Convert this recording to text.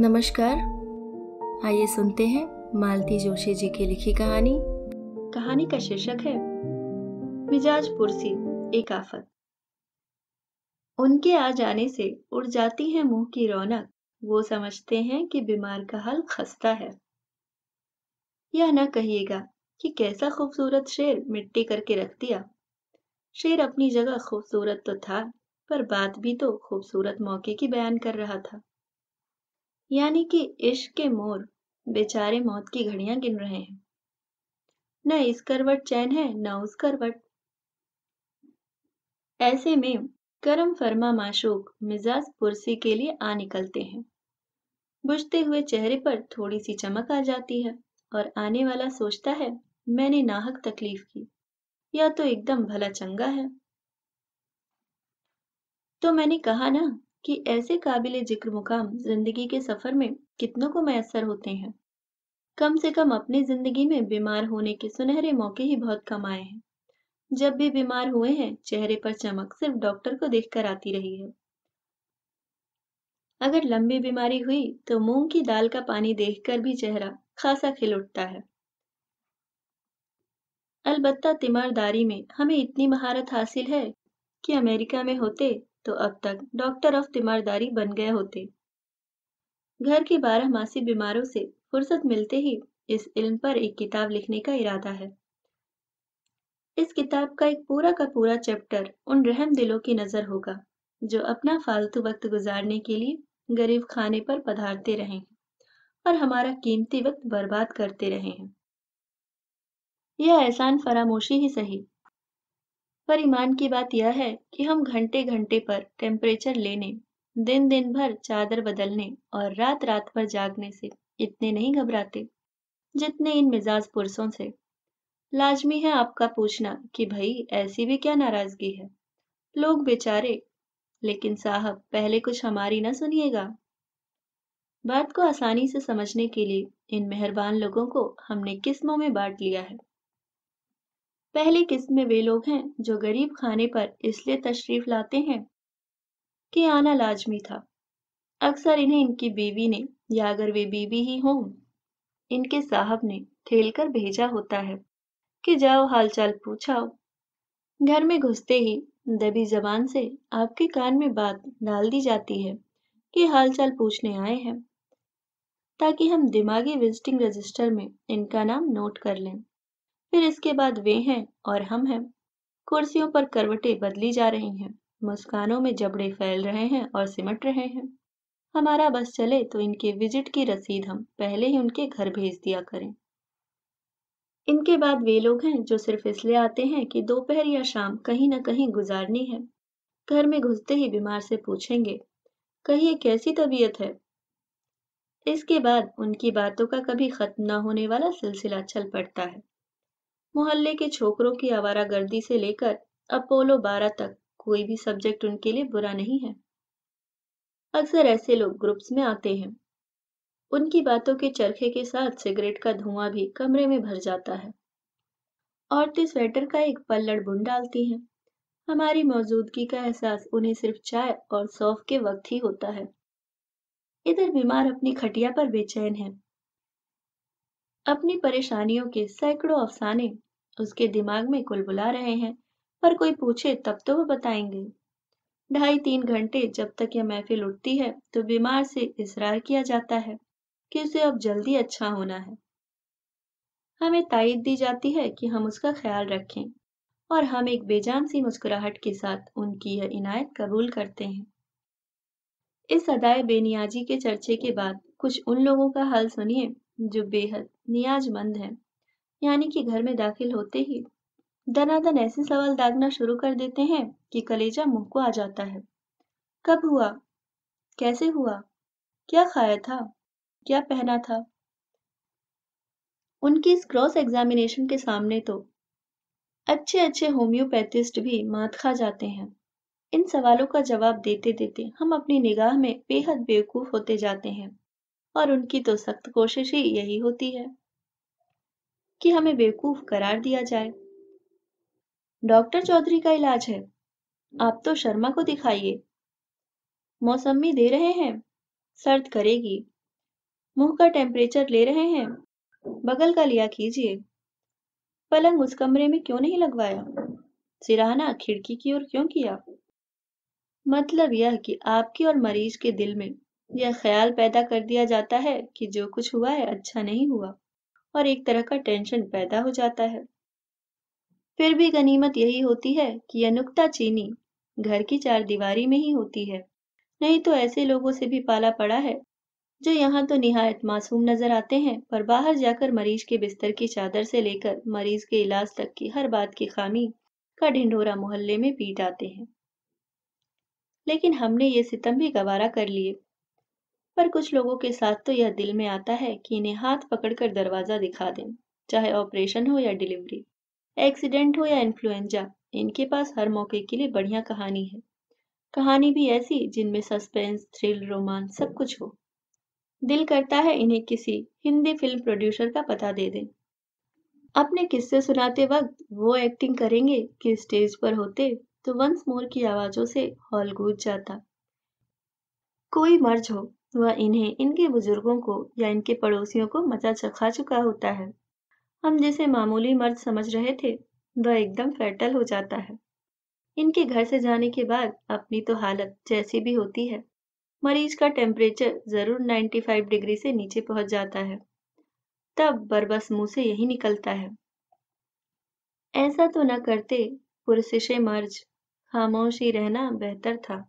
नमस्कार आइए सुनते हैं मालती जोशी जी की लिखी कहानी कहानी का शीर्षक है मिजाज पुरसी एक आफत उनके आ जाने से उड़ जाती है मुंह की रौनक वो समझते हैं कि बीमार का हल खस्ता है यह न कहिएगा कि कैसा खूबसूरत शेर मिट्टी करके रख दिया शेर अपनी जगह खूबसूरत तो था पर बात भी तो खूबसूरत मौके की बयान कर रहा था यानी कि इश्क के मोर बेचारे मौत की घड़ियां गिन रहे हैं न इस करवट चैन है न उस करवट ऐसे में करम फरमा माशोक मिजाज पुरसी के लिए आ निकलते हैं बुझते हुए चेहरे पर थोड़ी सी चमक आ जाती है और आने वाला सोचता है मैंने नाहक तकलीफ की या तो एकदम भला चंगा है तो मैंने कहा ना कि ऐसे काबिल जिक्र मुकाम जिंदगी के सफर में कितनों को मैसर होते हैं कम से कम अपनी जिंदगी में बीमार होने के सुनहरे मौके ही बहुत कम आए हैं जब भी बीमार हुए हैं चेहरे पर चमक सिर्फ डॉक्टर को देखकर आती रही है अगर लंबी बीमारी हुई तो मूंग की दाल का पानी देखकर भी चेहरा खासा खिल उठता है अलबत्ता तिमारदारी में हमें इतनी महारत हासिल है कि अमेरिका में होते तो अब तक डॉक्टर ऑफ तीमारदारी बन गए होते घर की बारह मासी बीमारों से फुर्सत मिलते ही इस इल्म पर एक किताब लिखने का इरादा है इस किताब का एक पूरा का पूरा चैप्टर उन रहम दिलों की नज़र होगा जो अपना फालतू वक्त गुजारने के लिए गरीब खाने पर पधारते रहे हैं और हमारा कीमती वक्त बर्बाद करते रहे हैं यह एहसान फरामोशी ही सही पर ईमान की बात यह है कि हम घंटे घंटे पर टेम्परेचर लेने दिन दिन भर चादर बदलने और रात रात भर जागने से इतने नहीं घबराते जितने इन मिजाज पुरुषों से लाजमी है आपका पूछना कि भाई ऐसी भी क्या नाराजगी है लोग बेचारे लेकिन साहब पहले कुछ हमारी ना सुनिएगा बात को आसानी से समझने के लिए इन मेहरबान लोगों को हमने किस्मों में बांट लिया है पहली किस्त में वे लोग हैं जो गरीब खाने पर इसलिए तशरीफ लाते हैं कि आना लाजमी था अक्सर इन्हें इनकी बीवी ने या अगर वे बीवी ही हों इनके साहब ने ठेल कर भेजा होता है कि जाओ हालचाल पूछाओ घर में घुसते ही दबी जबान से आपके कान में बात डाल दी जाती है कि हालचाल पूछने आए हैं ताकि हम दिमागी विजिटिंग रजिस्टर में इनका नाम नोट कर लें फिर इसके बाद वे हैं और हम हैं कुर्सियों पर करवटें बदली जा रही हैं मुस्कानों में जबड़े फैल रहे हैं और सिमट रहे हैं हमारा बस चले तो इनके विजिट की रसीद हम पहले ही उनके घर भेज दिया करें इनके बाद वे लोग हैं जो सिर्फ इसलिए आते हैं कि दोपहर या शाम कहीं ना कहीं गुजारनी है घर में घुसते ही बीमार से पूछेंगे कहिए कैसी तबीयत है इसके बाद उनकी बातों का कभी खत्म न होने वाला सिलसिला चल पड़ता है मोहल्ले के छोकरों की आवारा गर्दी से लेकर अपोलो बारह तक कोई भी सब्जेक्ट उनके लिए बुरा नहीं है अक्सर ऐसे लोग ग्रुप्स में आते हैं उनकी बातों के चरखे के साथ सिगरेट का धुआं भी कमरे में भर जाता है औरतें स्वेटर का एक पल्लड़ बुन डालती हैं हमारी मौजूदगी का एहसास उन्हें सिर्फ चाय और सौफ के वक्त ही होता है इधर बीमार अपनी खटिया पर बेचैन है अपनी परेशानियों के सैकड़ों अफसाने उसके दिमाग में कुल बुला रहे हैं पर कोई पूछे तब तो वह बताएंगे ढाई तीन घंटे जब तक यह महफिल उठती है तो बीमार से इसरार किया जाता है कि उसे अब जल्दी अच्छा होना है हमें ताइद दी जाती है कि हम उसका ख्याल रखें और हम एक बेजान सी मुस्कुराहट के साथ उनकी यह इनायत कबूल करते हैं इस अदाय बेनियाजी के चर्चे के बाद कुछ उन लोगों का हाल सुनिए जो बेहद नियाजमंद हैं यानी कि घर में दाखिल होते ही दनादन ऐसे सवाल दागना शुरू कर देते हैं कि कलेजा मुंह को आ जाता है कब हुआ कैसे हुआ क्या खाया था क्या पहना था उनकी इस क्रॉस एग्जामिनेशन के सामने तो अच्छे अच्छे होम्योपैथिस्ट भी मात खा जाते हैं इन सवालों का जवाब देते देते हम अपनी निगाह में बेहद बेवकूफ होते जाते हैं और उनकी तो सख्त कोशिश ही यही होती है कि हमें बेवकूफ करार दिया जाए डॉक्टर चौधरी का इलाज है आप तो शर्मा को दिखाइए मौसमी दे रहे हैं सर्द करेगी मुंह का टेम्परेचर ले रहे हैं बगल का लिया कीजिए पलंग उस कमरे में क्यों नहीं लगवाया सिराहना खिड़की की ओर क्यों किया मतलब यह कि आपके और मरीज के दिल में यह ख्याल पैदा कर दिया जाता है कि जो कुछ हुआ है अच्छा नहीं हुआ और एक तरह का टेंशन पैदा हो जाता है फिर भी गनीमत यही होती है कि अनुक्ता नुकता चीनी घर की चार दीवारी में ही होती है नहीं तो ऐसे लोगों से भी पाला पड़ा है जो यहाँ तो निहायत मासूम नजर आते हैं पर बाहर जाकर मरीज के बिस्तर की चादर से लेकर मरीज के इलाज तक की हर बात की खामी का ढिंढोरा मोहल्ले में पीट आते हैं लेकिन हमने ये सितम भी गवारा कर लिए पर कुछ लोगों के साथ तो यह दिल में आता है कि इन्हें हाथ पकड़कर दरवाजा दिखा दें चाहे ऑपरेशन हो या डिलीवरी एक्सीडेंट हो या इन्फ्लुएंजा इनके पास हर मौके के लिए बढ़िया कहानी है कहानी भी ऐसी जिनमें सस्पेंस थ्रिल रोमांस सब कुछ हो दिल करता है इन्हें किसी हिंदी फिल्म प्रोड्यूसर का पता दे दें अपने किस्से सुनाते वक्त वो एक्टिंग करेंगे कि स्टेज पर होते तो वंस मोर की आवाजों से हॉल गूंज जाता कोई मर्ज हो वह इन्हें इनके बुजुर्गों को या इनके पड़ोसियों को मचा चखा चुका होता है हम जिसे मामूली मर्द समझ रहे थे वह एकदम फैटल हो जाता है इनके घर से जाने के बाद अपनी तो हालत जैसी भी होती है मरीज का टेम्परेचर जरूर 95 डिग्री से नीचे पहुंच जाता है तब बरबस मुंह से यही निकलता है ऐसा तो न करते पुरसिशे मर्ज खामोश ही रहना बेहतर था